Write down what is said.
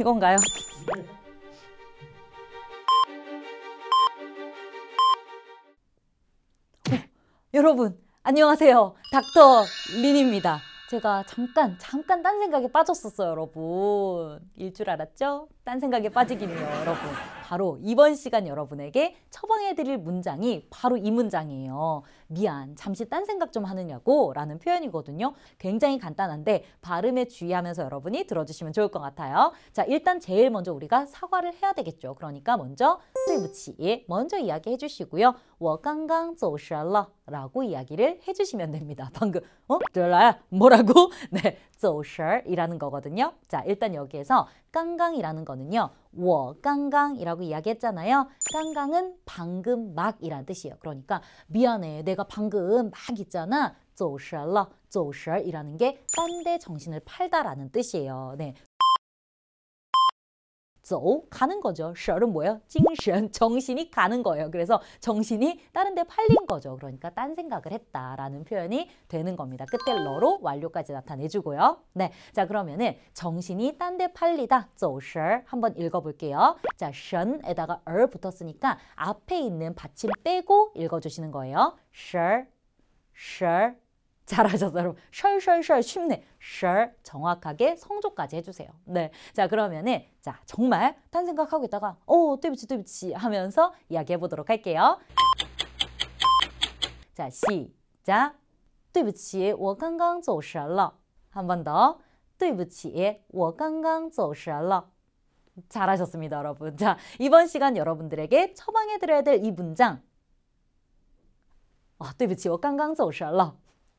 이건가요? 어, 여러분 안녕하세요 닥터 린입니다 제가 잠깐 잠깐 딴 생각에 빠졌었어요 여러분 일 줄 알았죠? 딴 생각에 빠지기는요 여러분 바로 이번 시간 여러분에게 처방해드릴 문장이 바로 이 문장이에요 미안 잠시 딴 생각 좀 하느냐고 라는 표현이거든요 굉장히 간단한데 발음에 주의하면서 여러분이 들어주시면 좋을 것 같아요 자 일단 제일 먼저 우리가 사과를 해야 되겠죠 그러니까 먼저 对不起 네, 먼저 이야기해 주시고요 我刚刚走神了 라고 이야기를 해주시면 됩니다. 방금 어? 들라 뭐라고? 네, 走神이라는 거거든요. 자, 일단 여기에서 깡깡이라는 거는요. 워깡깡이라고 이야기했잖아요. 깡깡은 방금 막이란 뜻이에요. 그러니까 미안해 내가 방금 막 있잖아. 走神了,走神이라는 게 딴 데 정신을 팔다라는 뜻이에요. 네, 走, 가는 거죠. 舍은 뭐예요? 징신, 정신이 가는 거예요. 그래서 정신이 다른 데 팔린 거죠. 그러니까 딴 생각을 했다라는 표현이 되는 겁니다. 끝에 러로 완료까지 나타내주고요. 네, 자 그러면은 정신이 딴 데 팔리다, 走神 한번 읽어볼게요. 자, 神에다가 而 붙었으니까 앞에 있는 받침 빼고 읽어주시는 거예요. 神,神 잘하셨어요, 여러분. 셜셜셜 쉽네. 셜 정확하게 성조까지 해주세요. 네, 자 그러면은 자 정말 딴 생각하고 있다가 어, 뚜비치 뚜비치 하면서 이야기해 보도록 할게요. 자 시작. 뚜비치, 我刚刚走神了.한 번 더. 뚜비치, 我刚刚走神了. 잘하셨습니다, 여러분. 자 이번 시간 여러분들에게 처방해 드려야 될 이 문장. 아, 对不起，我刚刚走神了。